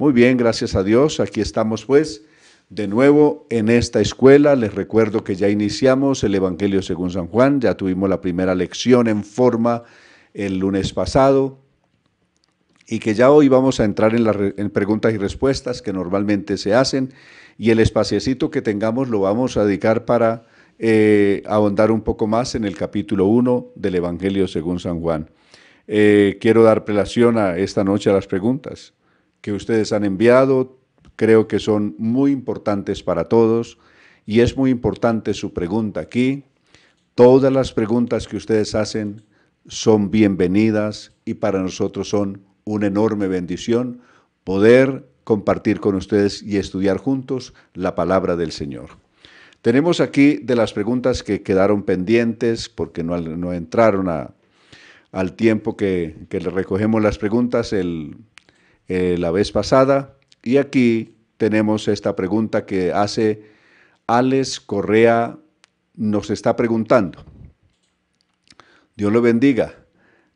Muy bien, gracias a Dios. Aquí estamos pues de nuevo en esta escuela. Les recuerdo que ya iniciamos el Evangelio según San Juan. Ya tuvimos la primera lección en forma el lunes pasado. Y que ya hoy vamos a entrar en, las preguntas y respuestas que normalmente se hacen. Y el espaciecito que tengamos lo vamos a dedicar para eh, ahondar un poco más en el capítulo 1 del Evangelio según San Juan. Eh, quiero dar prelación a esta noche a las preguntas que ustedes han enviado. Creo que son muy importantes para todos y es muy importante su pregunta aquí. Todas las preguntas que ustedes hacen son bienvenidas y para nosotros son una enorme bendición poder compartir con ustedes y estudiar juntos la palabra del Señor. Tenemos aquí de las preguntas que quedaron pendientes porque no, no entraron al tiempo que, que le recogemos las preguntas, el, eh, la vez pasada. Y aquí tenemos esta pregunta que hace Alex Correa, nos está preguntando. Dios lo bendiga.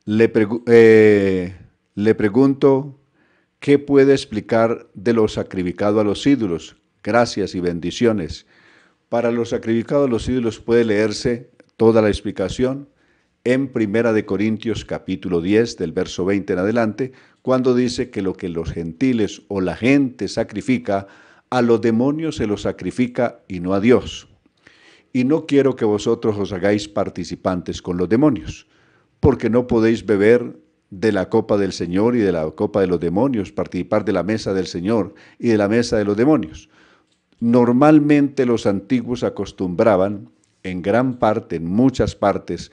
Le, eh, le pregunto, ¿qué puede explicar de lo sacrificado a los ídolos? Gracias y bendiciones. Para lo sacrificado a los ídolos puede leerse toda la explicación en Primera de Corintios capítulo 10 del verso 20 en adelante, cuando dice que lo que los gentiles o la gente sacrifica, a los demonios se lo sacrifica y no a Dios. Y no quiero que vosotros os hagáis participantes con los demonios, porque no podéis beber de la copa del Señor y de la copa de los demonios, participar de la mesa del Señor y de la mesa de los demonios. Normalmente los antiguos acostumbraban, en gran parte, en muchas partes,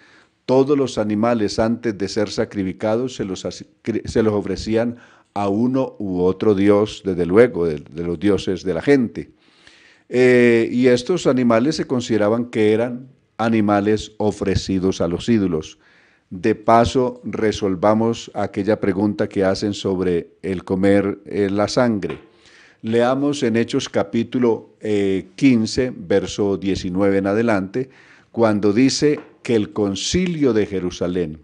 todos los animales antes de ser sacrificados se los, se los ofrecían a uno u otro dios, desde luego, de, los dioses de la gente. Eh, y estos animales se consideraban que eran animales ofrecidos a los ídolos. De paso, resolvamos aquella pregunta que hacen sobre el comer eh, la sangre. Leamos en Hechos capítulo 15, eh, verso 19 en adelante, cuando dice, que el concilio de Jerusalén,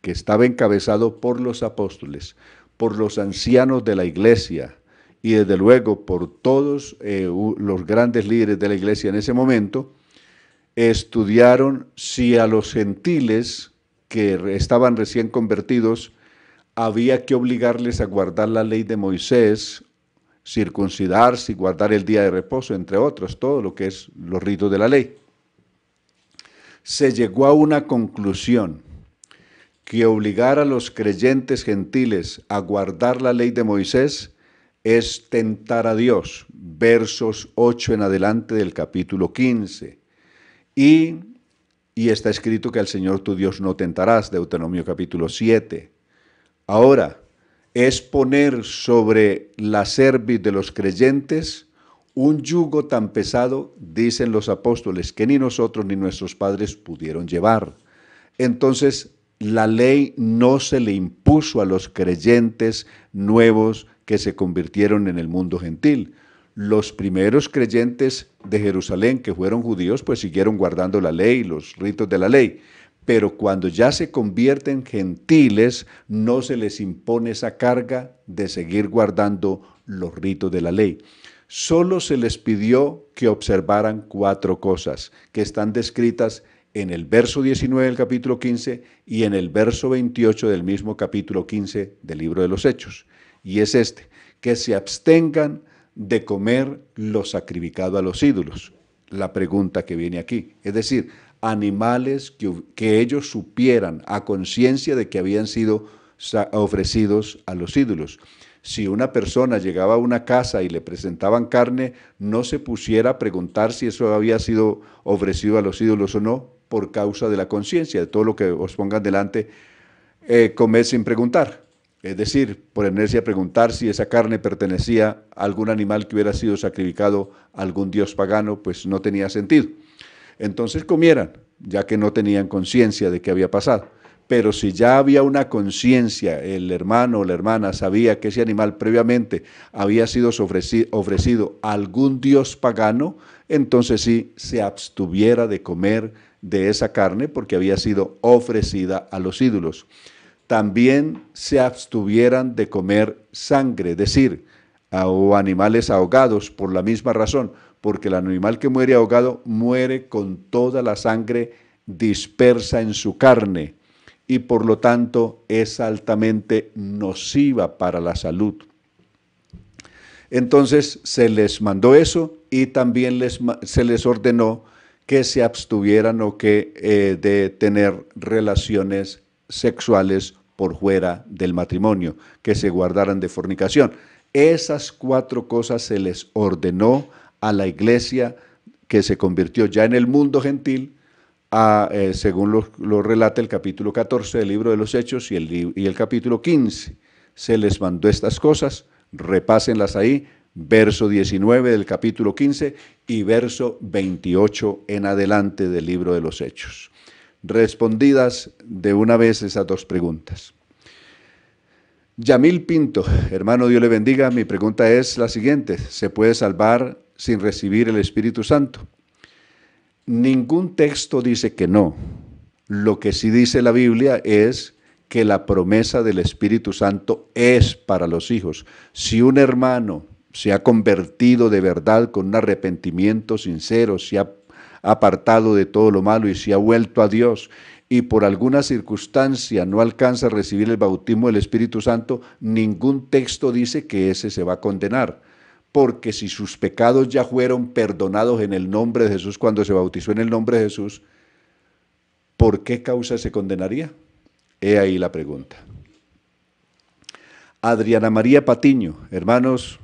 que estaba encabezado por los apóstoles, por los ancianos de la iglesia y desde luego por todos eh, los grandes líderes de la iglesia en ese momento, estudiaron si a los gentiles que estaban recién convertidos había que obligarles a guardar la ley de Moisés, circuncidarse y guardar el día de reposo, entre otros, todo lo que es los ritos de la ley se llegó a una conclusión que obligar a los creyentes gentiles a guardar la ley de Moisés es tentar a Dios, versos 8 en adelante del capítulo 15. Y, y está escrito que al Señor tu Dios no tentarás, Deuteronomio capítulo 7. Ahora, es poner sobre la cerviz de los creyentes un yugo tan pesado, dicen los apóstoles, que ni nosotros ni nuestros padres pudieron llevar. Entonces, la ley no se le impuso a los creyentes nuevos que se convirtieron en el mundo gentil. Los primeros creyentes de Jerusalén, que fueron judíos, pues siguieron guardando la ley, los ritos de la ley. Pero cuando ya se convierten gentiles, no se les impone esa carga de seguir guardando los ritos de la ley solo se les pidió que observaran cuatro cosas que están descritas en el verso 19 del capítulo 15 y en el verso 28 del mismo capítulo 15 del libro de los Hechos. Y es este, que se abstengan de comer lo sacrificado a los ídolos. La pregunta que viene aquí, es decir, animales que, que ellos supieran a conciencia de que habían sido ofrecidos a los ídolos si una persona llegaba a una casa y le presentaban carne, no se pusiera a preguntar si eso había sido ofrecido a los ídolos o no, por causa de la conciencia, de todo lo que os pongan delante, eh, comer sin preguntar. Es decir, por a preguntar si esa carne pertenecía a algún animal que hubiera sido sacrificado a algún dios pagano, pues no tenía sentido. Entonces comieran, ya que no tenían conciencia de qué había pasado pero si ya había una conciencia, el hermano o la hermana sabía que ese animal previamente había sido ofrecido, a algún dios pagano, entonces sí se abstuviera de comer de esa carne porque había sido ofrecida a los ídolos. También se abstuvieran de comer sangre, es decir, o animales ahogados por la misma razón, porque el animal que muere ahogado muere con toda la sangre dispersa en su carne y por lo tanto es altamente nociva para la salud. Entonces se les mandó eso y también se les ordenó que se abstuvieran o que eh, de tener relaciones sexuales por fuera del matrimonio, que se guardaran de fornicación. Esas cuatro cosas se les ordenó a la iglesia que se convirtió ya en el mundo gentil eh, según lo, relata el capítulo 14 del libro de los Hechos y el, y el capítulo 15. Se les mandó estas cosas, repásenlas ahí, verso 19 del capítulo 15 y verso 28 en adelante del libro de los Hechos. Respondidas de una vez esas dos preguntas. Yamil Pinto, hermano, Dios le bendiga. Mi pregunta es la siguiente: ¿se puede salvar sin recibir el Espíritu Santo? Ningún texto dice que no. Lo que sí dice la Biblia es que la promesa del Espíritu Santo es para los hijos. Si un hermano se ha convertido de verdad con un arrepentimiento sincero, se ha apartado de todo lo malo y se ha vuelto a Dios y por alguna circunstancia no alcanza a recibir el bautismo del Espíritu Santo, ningún texto dice que ese se va a condenar porque si sus pecados ya fueron perdonados en el nombre de Jesús cuando se bautizó en el nombre de Jesús, ¿por qué causa se condenaría? He ahí la pregunta. Adriana María Patiño, hermanos,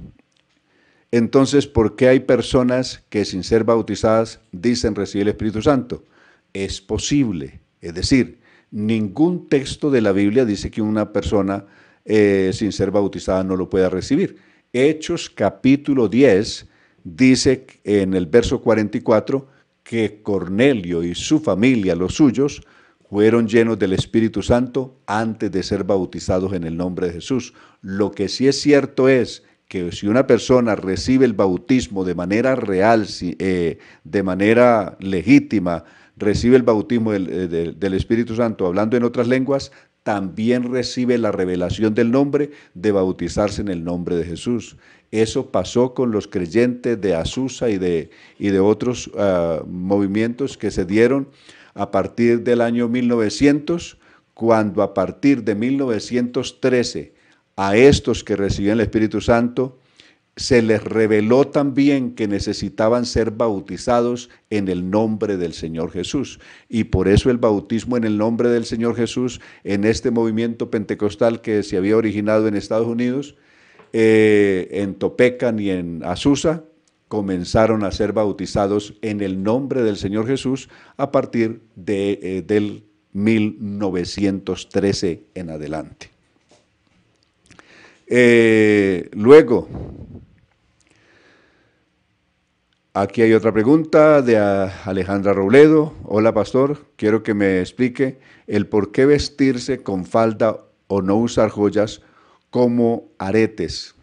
entonces, ¿por qué hay personas que sin ser bautizadas dicen recibir el Espíritu Santo? Es posible, es decir, ningún texto de la Biblia dice que una persona eh, sin ser bautizada no lo pueda recibir. Hechos capítulo 10 dice en el verso 44 que Cornelio y su familia, los suyos, fueron llenos del Espíritu Santo antes de ser bautizados en el nombre de Jesús. Lo que sí es cierto es que si una persona recibe el bautismo de manera real, eh, de manera legítima, recibe el bautismo del eh, Espíritu Santo hablando en otras lenguas, también recibe la revelación del nombre de bautizarse en el nombre de Jesús. Eso pasó con los creyentes de Azusa y de, y de otros ah, movimientos que se dieron a partir del año 1900, cuando a partir de 1913 a estos que recibían el Espíritu Santo se les reveló también que necesitaban ser bautizados en el nombre del Señor Jesús. Y por eso el bautismo en el nombre del Señor Jesús, en este movimiento pentecostal que se había originado en Estados Unidos, eh, en Topecan y en Azusa, comenzaron a ser bautizados en el nombre del Señor Jesús a partir de, eh, del 1913 en adelante. Eh, luego, Aquí hay otra pregunta de Alejandra Robledo. Hola pastor, quiero que me explique el por qué vestirse con falda o no usar joyas como aretes.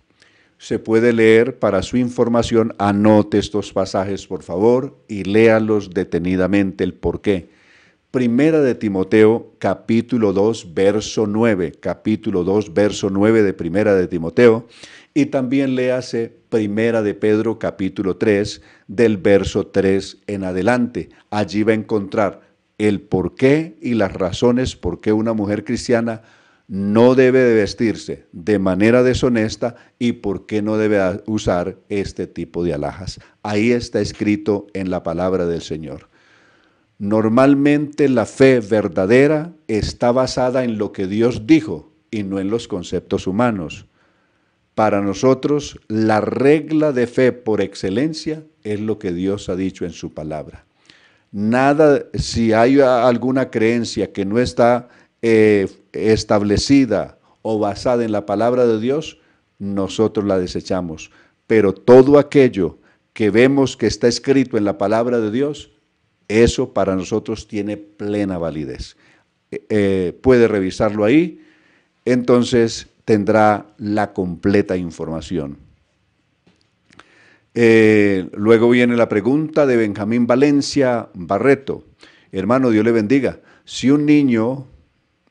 Se puede leer para su información, anote estos pasajes por favor y léalos detenidamente el por qué. Primera de Timoteo capítulo 2 verso 9, capítulo 2 verso 9 de Primera de Timoteo y también léase Primera de Pedro capítulo 3 del verso 3 en adelante. Allí va a encontrar el porqué y las razones por qué una mujer cristiana no debe de vestirse de manera deshonesta y por qué no debe usar este tipo de alhajas. Ahí está escrito en la palabra del Señor. Normalmente la fe verdadera está basada en lo que Dios dijo y no en los conceptos humanos. Para nosotros, la regla de fe por excelencia es lo que Dios ha dicho en su palabra. Nada, si hay alguna creencia que no está eh, establecida o basada en la palabra de Dios, nosotros la desechamos. Pero todo aquello que vemos que está escrito en la palabra de Dios, eso para nosotros tiene plena validez. Eh, eh, puede revisarlo ahí. Entonces, tendrá la completa información. Eh, luego viene la pregunta de Benjamín Valencia Barreto. Hermano, Dios le bendiga. Si un niño,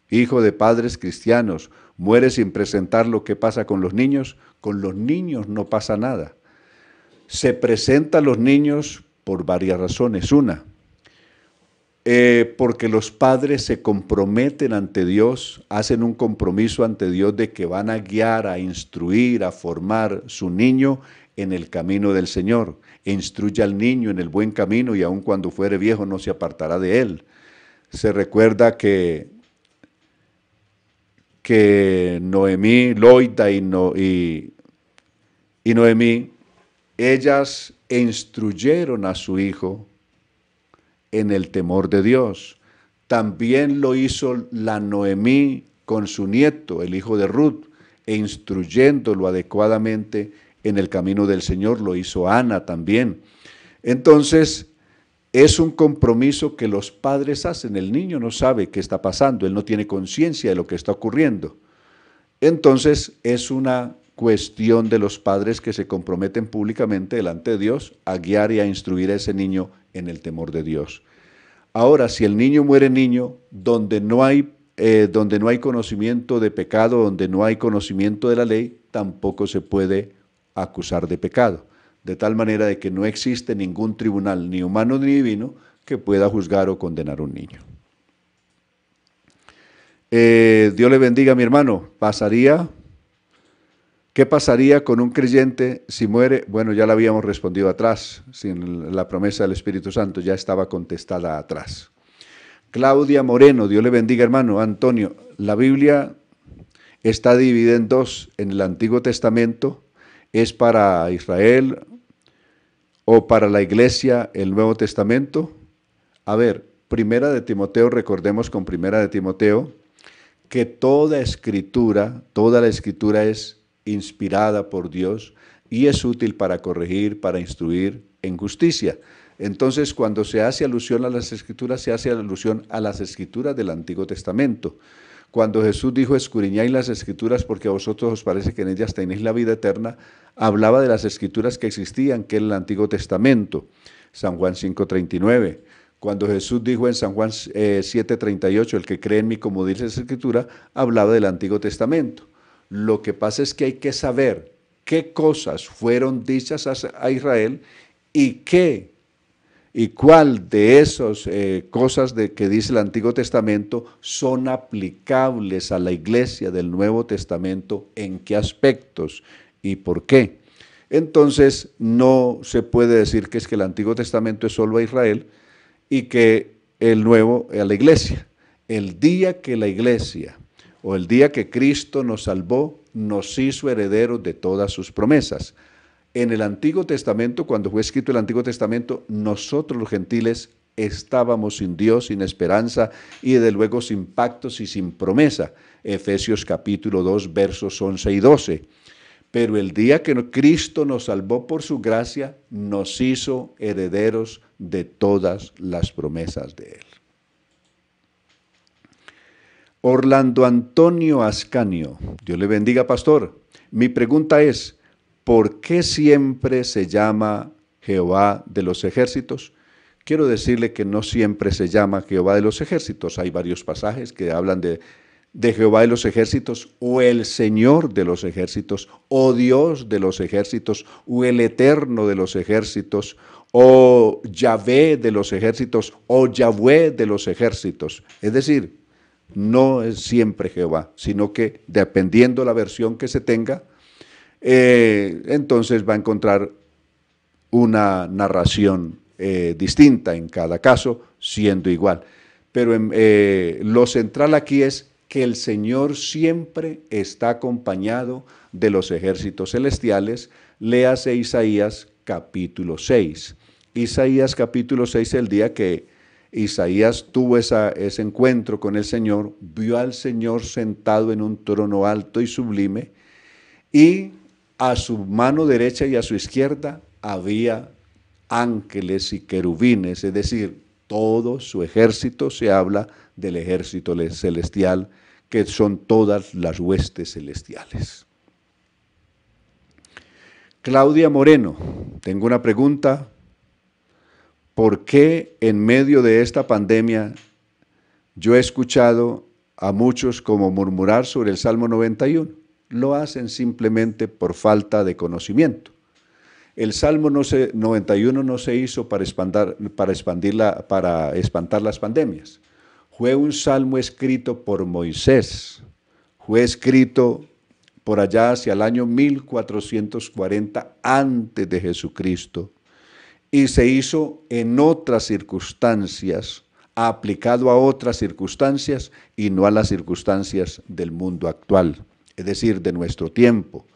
hijo de padres cristianos, muere sin presentar lo que pasa con los niños, con los niños no pasa nada. Se presentan los niños por varias razones. Una, eh, porque los padres se comprometen ante Dios, hacen un compromiso ante Dios de que van a guiar, a instruir, a formar su niño en el camino del Señor. E instruye al niño en el buen camino y aun cuando fuere viejo no se apartará de él. Se recuerda que, que Noemí, Loida y Noemí, ellas instruyeron a su hijo en el temor de Dios. También lo hizo la Noemí con su nieto, el hijo de Ruth, e instruyéndolo adecuadamente en el camino del Señor, lo hizo Ana también. Entonces, es un compromiso que los padres hacen. El niño no sabe qué está pasando, él no tiene conciencia de lo que está ocurriendo. Entonces, es una cuestión de los padres que se comprometen públicamente delante de Dios a guiar y a instruir a ese niño en el temor de Dios. Ahora, si el niño muere niño, donde no hay, eh, donde no hay conocimiento de pecado, donde no hay conocimiento de la ley, tampoco se puede acusar de pecado. De tal manera de que no existe ningún tribunal, ni humano ni divino, que pueda juzgar o condenar a un niño. Eh, Dios le bendiga, mi hermano. Pasaría ¿Qué pasaría con un creyente si muere? Bueno, ya la habíamos respondido atrás, sin la promesa del Espíritu Santo ya estaba contestada atrás. Claudia Moreno, Dios le bendiga hermano. Antonio, la Biblia está dividida en dos. En el Antiguo Testamento es para Israel o para la iglesia el Nuevo Testamento. A ver, primera de Timoteo, recordemos con primera de Timoteo que toda escritura, toda la escritura es inspirada por Dios y es útil para corregir, para instruir en justicia. Entonces, cuando se hace alusión a las escrituras, se hace alusión a las escrituras del Antiguo Testamento. Cuando Jesús dijo, escuriñáis las escrituras porque a vosotros os parece que en ellas tenéis la vida eterna, hablaba de las escrituras que existían, que era el Antiguo Testamento. San Juan 5:39. Cuando Jesús dijo en San Juan 7:38, eh, el que cree en mí como dice la escritura, hablaba del Antiguo Testamento. Lo que pasa es que hay que saber qué cosas fueron dichas a, Israel y qué y cuál de esas eh, cosas de, que dice el Antiguo Testamento son aplicables a la iglesia del Nuevo Testamento, en qué aspectos y por qué. Entonces, no se puede decir que es que el Antiguo Testamento es solo a Israel y que el Nuevo a la iglesia. El día que la iglesia o el día que Cristo nos salvó, nos hizo herederos de todas sus promesas. En el Antiguo Testamento, cuando fue escrito el Antiguo Testamento, nosotros los gentiles estábamos sin Dios, sin esperanza y desde luego sin pactos y sin promesa. Efesios capítulo 2 versos 11 y 12. Pero el día que Cristo nos salvó por su gracia, nos hizo herederos de todas las promesas de Él. Orlando Antonio Ascanio. Dios le bendiga, pastor. Mi pregunta es, ¿por qué siempre se llama Jehová de los ejércitos? Quiero decirle que no siempre se llama Jehová de los ejércitos. Hay varios pasajes que hablan de, Jehová de los ejércitos o el Señor de los ejércitos o Dios de los ejércitos o el Eterno de los ejércitos o Yahvé de los ejércitos o Yahvé de los ejércitos. Es decir, no es siempre Jehová, sino que dependiendo la versión que se tenga, eh, entonces va a encontrar una narración eh, distinta en cada caso, siendo igual. Pero em, eh, lo central aquí es que el Señor siempre está acompañado de los ejércitos celestiales. Léase Isaías capítulo 6. Isaías capítulo 6, el día que Isaías tuvo ese encuentro con el Señor, vio al Señor sentado en un trono alto y sublime, y a su mano derecha y a su izquierda había ángeles y querubines, es decir, todo su ejército, se habla del ejército celestial, que son todas las huestes celestiales. Claudia Moreno, tengo una pregunta por qué en medio de esta pandemia yo he escuchado a muchos como murmurar sobre el Salmo 91. Lo hacen simplemente por falta de conocimiento. El Salmo 91 no se hizo para, expandir espantar las pandemias. Fue un salmo escrito por Moisés. Fue escrito por allá hacia el año 1440 antes de Jesucristo y se hizo en otras circunstancias, aplicado a otras circunstancias y no a las circunstancias del mundo actual, es decir, de nuestro tiempo.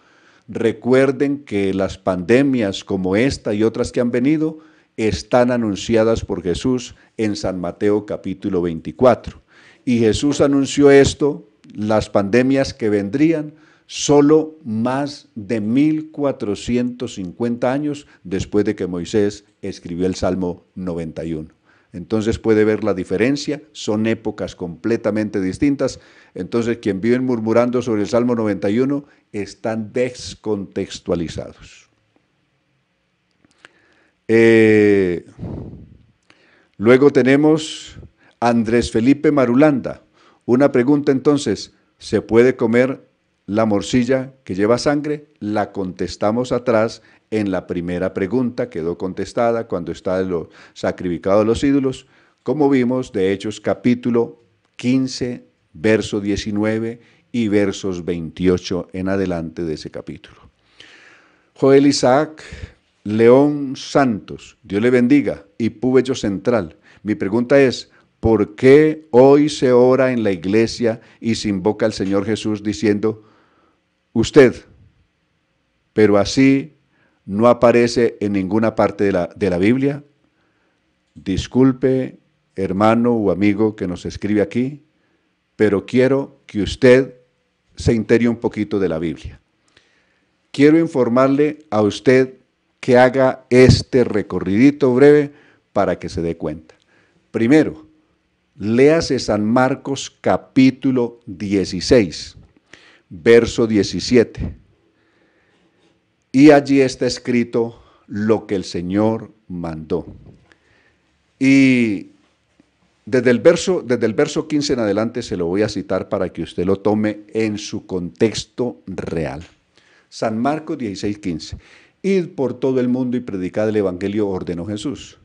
Recuerden que las pandemias como esta y otras que han venido están anunciadas por Jesús en San Mateo capítulo 24. Y Jesús anunció esto, las pandemias que vendrían, solo más de 1450 años después de que Moisés escribió el Salmo 91. Entonces puede ver la diferencia, son épocas completamente distintas. Entonces quien viven murmurando sobre el Salmo 91 están descontextualizados. Eh, luego tenemos Andrés Felipe Marulanda. Una pregunta entonces, ¿se puede comer la morcilla que lleva sangre, la contestamos atrás en la primera pregunta, quedó contestada cuando está los sacrificado a los ídolos, como vimos de Hechos capítulo 15, verso 19 y versos 28 en adelante de ese capítulo. Joel Isaac León Santos, Dios le bendiga, y yo Central. Mi pregunta es, ¿por qué hoy se ora en la iglesia y se invoca al Señor Jesús diciendo, usted, pero así no aparece en ninguna parte de la, de la Biblia. Disculpe, hermano o amigo que nos escribe aquí, pero quiero que usted se interie un poquito de la Biblia. Quiero informarle a usted que haga este recorridito breve para que se dé cuenta. Primero, léase San Marcos capítulo 16 verso 17. Y allí está escrito lo que el Señor mandó. Y desde el, verso, desde el verso 15 en adelante se lo voy a citar para que usted lo tome en su contexto real. San Marcos 16, 15. Id por todo el mundo y predicad el Evangelio, ordenó Jesús,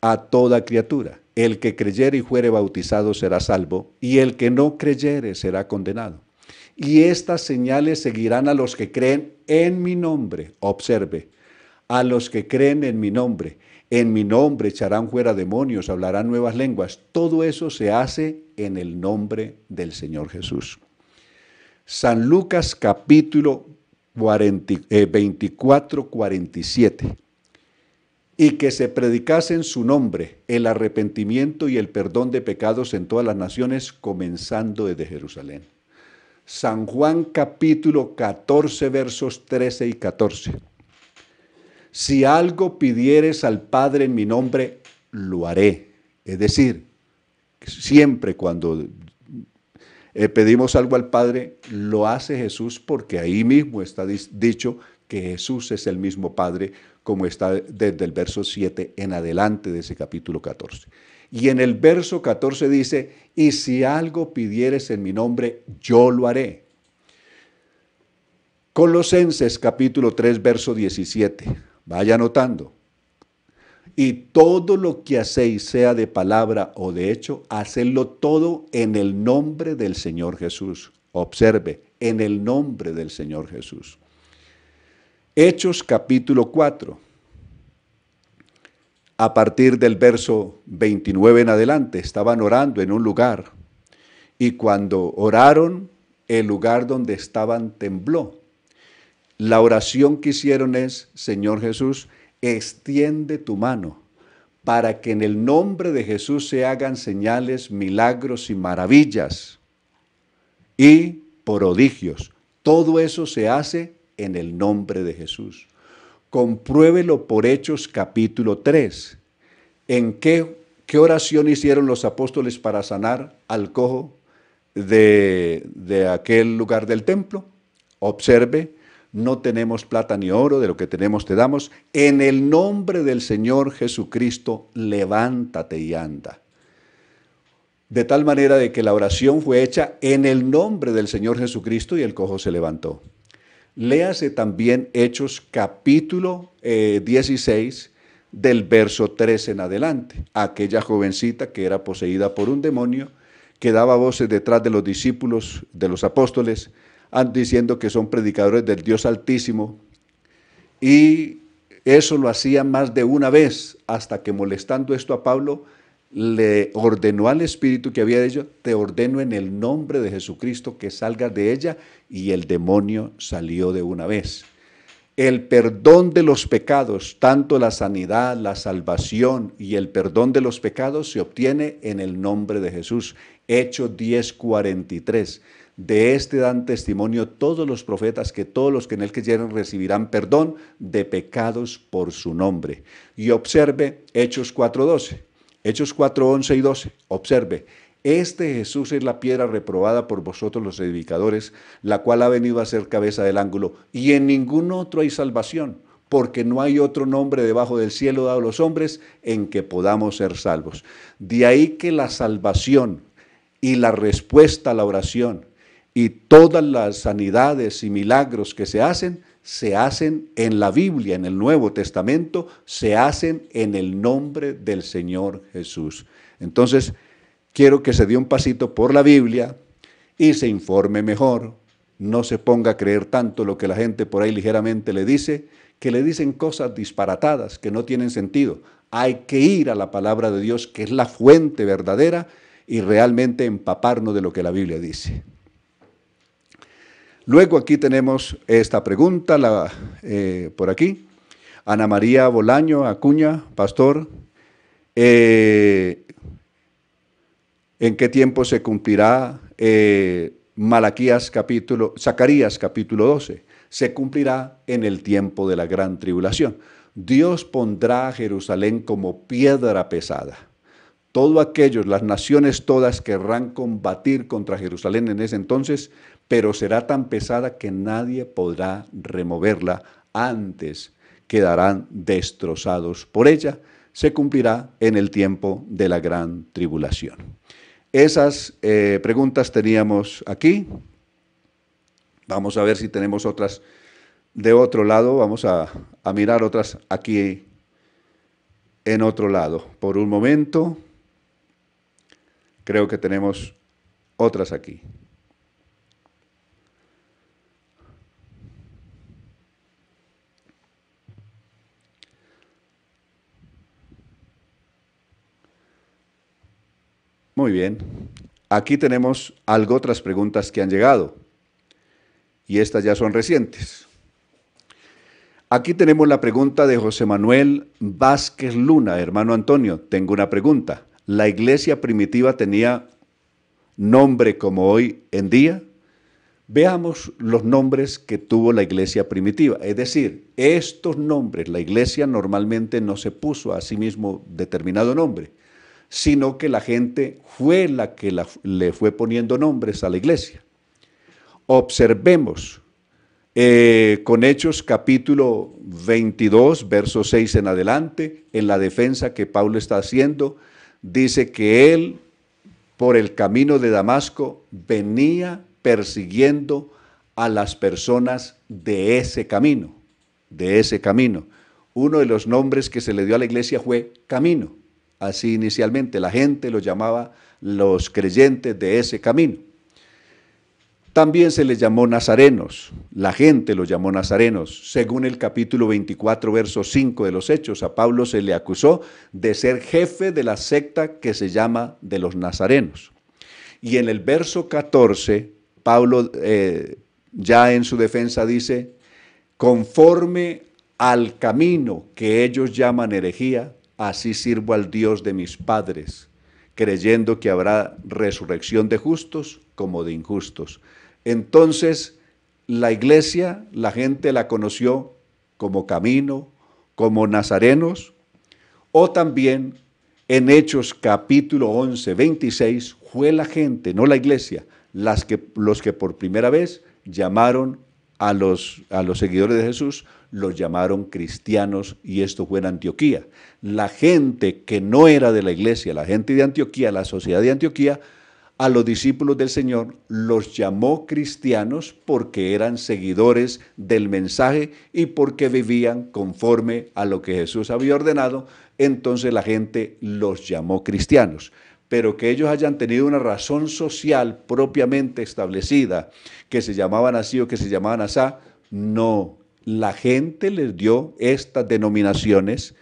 a toda criatura. El que creyere y fuere bautizado será salvo, y el que no creyere será condenado. Y estas señales seguirán a los que creen en mi nombre. Observe, a los que creen en mi nombre. En mi nombre echarán fuera demonios, hablarán nuevas lenguas. Todo eso se hace en el nombre del Señor Jesús. San Lucas capítulo 40, 24, 47 y que se predicase en su nombre el arrepentimiento y el perdón de pecados en todas las naciones, comenzando desde Jerusalén. San Juan capítulo 14 versos 13 y 14. Si algo pidieres al Padre en mi nombre, lo haré. Es decir, siempre cuando eh, pedimos algo al Padre, lo hace Jesús porque ahí mismo está dicho que Jesús es el mismo Padre como está desde el verso 7 en adelante de ese capítulo 14. Y en el verso 14 dice, y si algo pidieres en mi nombre, yo lo haré. Colosenses capítulo 3, verso 17. Vaya notando. Y todo lo que hacéis, sea de palabra o de hecho, hacedlo todo en el nombre del Señor Jesús. Observe, en el nombre del Señor Jesús. Hechos capítulo 4 a partir del verso 29 en adelante. Estaban orando en un lugar y cuando oraron, el lugar donde estaban tembló. La oración que hicieron es, Señor Jesús, extiende tu mano para que en el nombre de Jesús se hagan señales, milagros y maravillas y prodigios. Todo eso se hace en el nombre de Jesús compruébelo por Hechos capítulo 3. ¿En qué, qué oración hicieron los apóstoles para sanar al cojo de, de aquel lugar del templo? Observe, no tenemos plata ni oro, de lo que tenemos te damos. En el nombre del Señor Jesucristo, levántate y anda. De tal manera de que la oración fue hecha en el nombre del Señor Jesucristo y el cojo se levantó. Léase también Hechos capítulo 16 eh, del verso 3 en adelante. Aquella jovencita que era poseída por un demonio, que daba voces detrás de los discípulos, de los apóstoles, diciendo que son predicadores del Dios Altísimo. Y eso lo hacía más de una vez, hasta que molestando esto a Pablo, le ordenó al espíritu que había de ella, te ordeno en el nombre de Jesucristo que salgas de ella, y el demonio salió de una vez. El perdón de los pecados, tanto la sanidad, la salvación y el perdón de los pecados se obtiene en el nombre de Jesús. Hechos 10:43. De este dan testimonio todos los profetas que todos los que en él creyeron recibirán perdón de pecados por su nombre. Y observe Hechos 4:12. Hechos 4, 11 y 12. Observe, este Jesús es la piedra reprobada por vosotros los edificadores, la cual ha venido a ser cabeza del ángulo, y en ningún otro hay salvación, porque no hay otro nombre debajo del cielo dado a los hombres en que podamos ser salvos. De ahí que la salvación y la respuesta a la oración y todas las sanidades y milagros que se hacen se hacen en la Biblia, en el Nuevo Testamento, se hacen en el nombre del Señor Jesús. Entonces, quiero que se dé un pasito por la Biblia y se informe mejor. No se ponga a creer tanto lo que la gente por ahí ligeramente le dice, que le dicen cosas disparatadas que no tienen sentido. Hay que ir a la palabra de Dios, que es la fuente verdadera, y realmente empaparnos de lo que la Biblia dice. Luego aquí tenemos esta pregunta eh, por aquí. Ana María Bolaño Acuña, pastor. Eh, ¿En qué tiempo se cumplirá eh, Malaquías capítulo, Zacarías capítulo 12? Se cumplirá en el tiempo de la gran tribulación. Dios pondrá a Jerusalén como piedra pesada. todos aquellos, las naciones todas querrán combatir contra Jerusalén en ese entonces, pero será tan pesada que nadie podrá removerla. Antes quedarán destrozados por ella. Se cumplirá en el tiempo de la gran tribulación. Esas eh, preguntas teníamos aquí. Vamos a ver si tenemos otras de otro lado. Vamos a mirar otras aquí en otro lado. Por un momento, creo que tenemos otras aquí. Muy bien. Aquí tenemos algo otras preguntas que han llegado. Y estas ya son recientes. Aquí tenemos la pregunta de José Manuel Vázquez Luna, hermano Antonio. Tengo una pregunta. ¿La iglesia primitiva tenía nombre como hoy en día? Veamos los nombres que tuvo la iglesia primitiva. Es decir, estos nombres, la iglesia normalmente no se puso a sí mismo determinado nombre, sino que la gente fue la que le fue poniendo nombres a la iglesia. Observemos eh, con Hechos capítulo 22, verso 6 en adelante, en la defensa que Pablo está haciendo, dice que él por el camino de Damasco venía persiguiendo a las personas de ese camino, de ese camino. Uno de los nombres que se le dio a la iglesia fue camino así inicialmente. La gente los llamaba los creyentes de ese camino. También se les llamó nazarenos, la gente los llamó nazarenos. Según el capítulo 24, verso 5 de los Hechos, a Pablo se le acusó de ser jefe de la secta que se llama de los nazarenos. Y en el verso 14, Pablo eh, ya en su defensa dice, conforme al camino que ellos llaman herejía, así sirvo al Dios de mis padres, creyendo que habrá resurrección de justos como de injustos. Entonces, la iglesia, la gente la conoció como camino, como nazarenos, o también en Hechos capítulo 11, 26, fue la gente, no la iglesia, las que, los que por primera vez llamaron a los, a los seguidores de Jesús los llamaron cristianos y esto fue en Antioquía. La gente que no era de la iglesia, la gente de Antioquía, la sociedad de Antioquía, a los discípulos del Señor los llamó cristianos porque eran seguidores del mensaje y porque vivían conforme a lo que Jesús había ordenado, entonces la gente los llamó cristianos pero que ellos hayan tenido una razón social propiamente establecida, que se llamaban así o que se llamaban asá, no la gente les dio estas denominaciones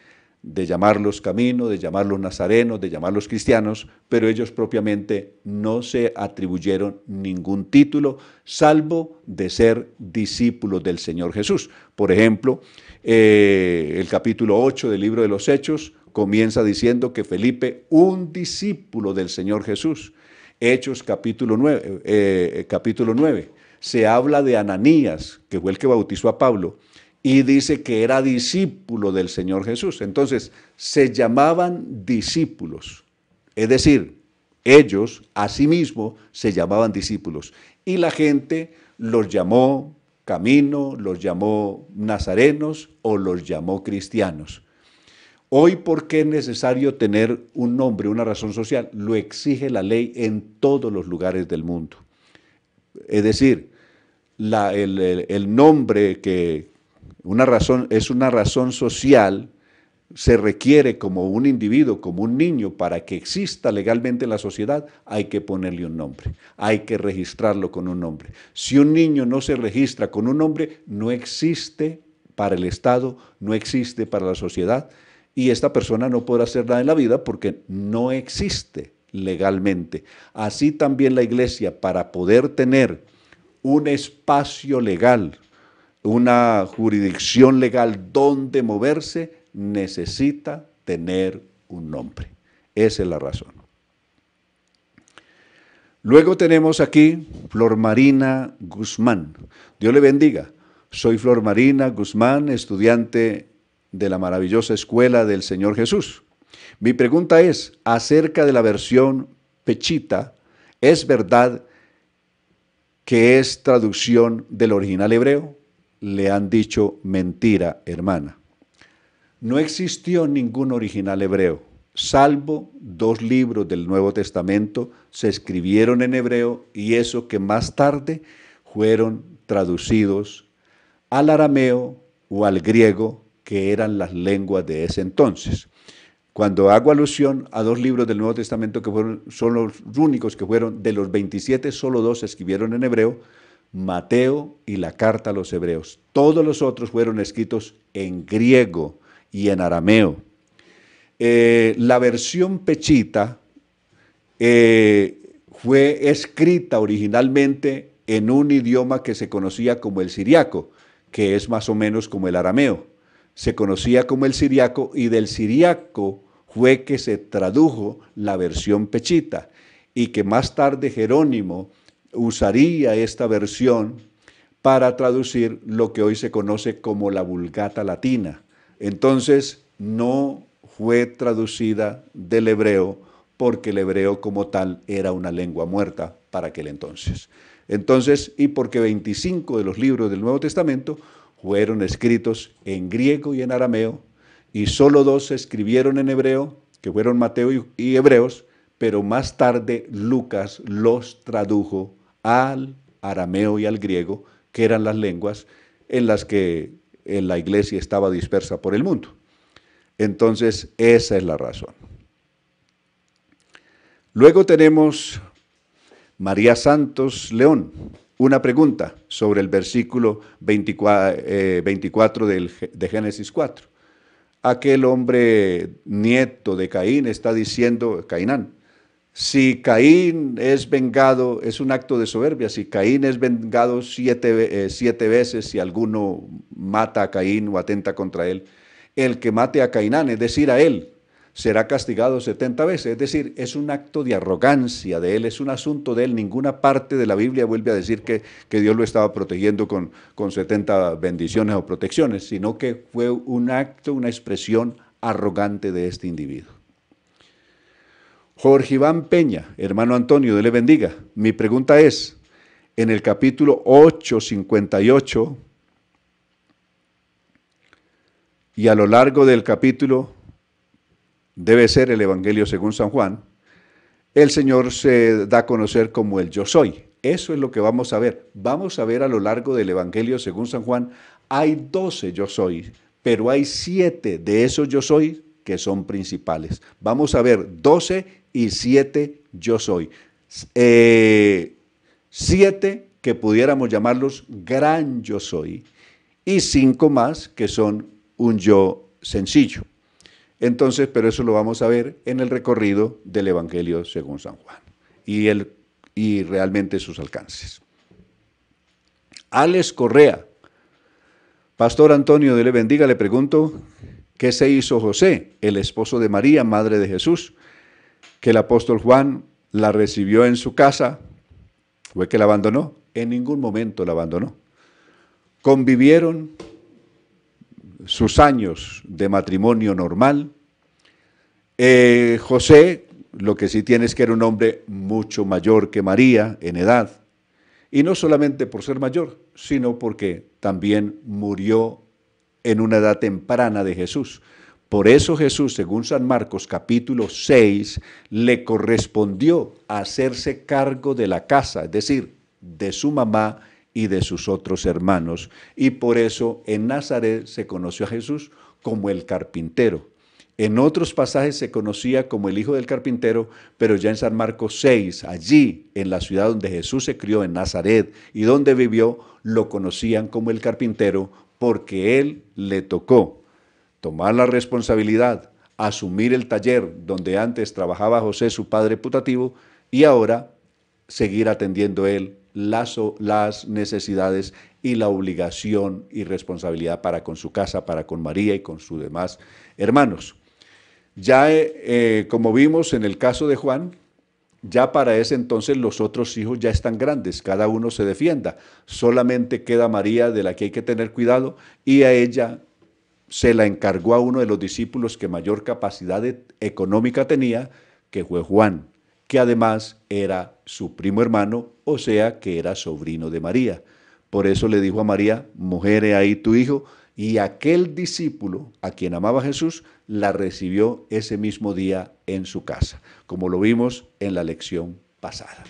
de llamarlos caminos, de llamarlos nazarenos, de llamarlos cristianos, pero ellos propiamente no se atribuyeron ningún título, salvo de ser discípulos del Señor Jesús. Por ejemplo, eh, el capítulo 8 del libro de los Hechos comienza diciendo que Felipe, un discípulo del Señor Jesús. Hechos capítulo 9, eh, eh, capítulo 9 se habla de Ananías, que fue el que bautizó a Pablo, y dice que era discípulo del Señor Jesús. Entonces, se llamaban discípulos. Es decir, ellos a sí mismos se llamaban discípulos. Y la gente los llamó camino, los llamó nazarenos o los llamó cristianos. Hoy, ¿por qué es necesario tener un nombre, una razón social? Lo exige la ley en todos los lugares del mundo. Es decir, el, nombre que una razón, es una razón social se requiere como un individuo, como un niño, para que exista legalmente en la sociedad, hay que ponerle un nombre, hay que registrarlo con un nombre. Si un niño no se registra con un nombre, no existe para el Estado, no existe para la sociedad, y esta persona no podrá hacer nada en la vida porque no existe legalmente. Así también la iglesia, para poder tener un espacio legal, una jurisdicción legal donde moverse, necesita tener un nombre. Esa es la razón. Luego tenemos aquí Flor Marina Guzmán. Dios le bendiga. Soy Flor Marina Guzmán, estudiante de la maravillosa escuela del Señor Jesús. Mi pregunta es acerca de la versión pechita. ¿Es verdad que, que es traducción del original hebreo, le han dicho mentira, hermana. No existió ningún original hebreo, salvo dos libros del Nuevo Testamento se escribieron en hebreo y eso que más tarde fueron traducidos al arameo o al griego, que eran las lenguas de ese entonces cuando hago alusión a dos libros del Nuevo Testamento que fueron, son los únicos que fueron, de los 27, solo dos se escribieron en hebreo, Mateo y la carta a los hebreos. Todos los otros fueron escritos en griego y en arameo. Eh, la versión pechita eh, fue escrita originalmente en un idioma que se conocía como el siriaco, que es más o menos como el arameo se conocía como el siriaco y del siriaco fue que se tradujo la versión pechita y que más tarde Jerónimo usaría esta versión para traducir lo que hoy se conoce como la vulgata latina. Entonces, no fue traducida del hebreo porque el hebreo como tal era una lengua muerta para aquel entonces. Entonces, y porque 25 de los libros del Nuevo Testamento fueron escritos en griego y en arameo, y solo dos se escribieron en hebreo, que fueron Mateo y, Hebreos, pero más tarde Lucas los tradujo al arameo y al griego, que eran las lenguas en las que la iglesia estaba dispersa por el mundo. Entonces, esa es la razón. Luego tenemos María Santos León una pregunta sobre el versículo 24, eh, de Génesis 4. Aquel hombre nieto de Caín está diciendo, Cainán, si Caín es vengado, es un acto de soberbia, si Caín es vengado siete, eh, siete veces, si alguno mata a Caín o atenta contra él, el que mate a Cainán, es decir, a él, será castigado 70 veces. Es decir, es un acto de arrogancia de él, es un asunto de él. Ninguna parte de la Biblia vuelve a decir que, Dios lo estaba protegiendo con, con 70 bendiciones o protecciones, sino que fue un acto, una expresión arrogante de este individuo. Jorge Iván Peña, hermano Antonio, Dios le bendiga. Mi pregunta es, en el capítulo 858 y a lo largo del capítulo debe ser el Evangelio según San Juan, el Señor se da a conocer como el yo soy. Eso es lo que vamos a ver. Vamos a ver a lo largo del Evangelio según San Juan, hay doce yo soy, pero hay siete de esos yo soy que son principales. Vamos a ver doce y siete yo soy. Eh, siete que pudiéramos llamarlos gran yo soy y cinco más que son un yo sencillo. Entonces, pero eso lo vamos a ver en el recorrido del Evangelio según San Juan y, y realmente sus alcances. Alex Correa, Pastor Antonio de Le Bendiga, le pregunto, ¿qué se hizo José, el esposo de María, madre de Jesús, que el apóstol Juan la recibió en su casa? ¿Fue que la abandonó? En ningún momento la abandonó. Convivieron, sus años de matrimonio normal. Eh, José, lo que sí tiene es que era un hombre mucho mayor que María en edad, y no solamente por ser mayor, sino porque también murió en una edad temprana de Jesús. Por eso Jesús, según San Marcos capítulo 6, le correspondió hacerse cargo de la casa, es decir, de su mamá y de sus otros hermanos. Y por eso en Nazaret se conoció a Jesús como el carpintero. En otros pasajes se conocía como el hijo del carpintero, pero ya en San Marcos 6, allí en la ciudad donde Jesús se crió, en Nazaret, y donde vivió, lo conocían como el carpintero porque él le tocó tomar la responsabilidad, asumir el taller donde antes trabajaba José, su padre putativo, y ahora seguir atendiendo él las, necesidades y la obligación y responsabilidad para con su casa, para con María y con sus demás hermanos. Ya eh, eh, como vimos en el caso de Juan, ya para ese entonces los otros hijos ya están grandes, cada uno se defienda. Solamente queda María de la que hay que tener cuidado y a ella se la encargó a uno de los discípulos que mayor capacidad económica tenía, que fue Juan que además era su primo hermano, o sea que era sobrino de María. Por eso le dijo a María, mujer, he ahí tu hijo, y aquel discípulo a quien amaba Jesús la recibió ese mismo día en su casa, como lo vimos en la lección pasada.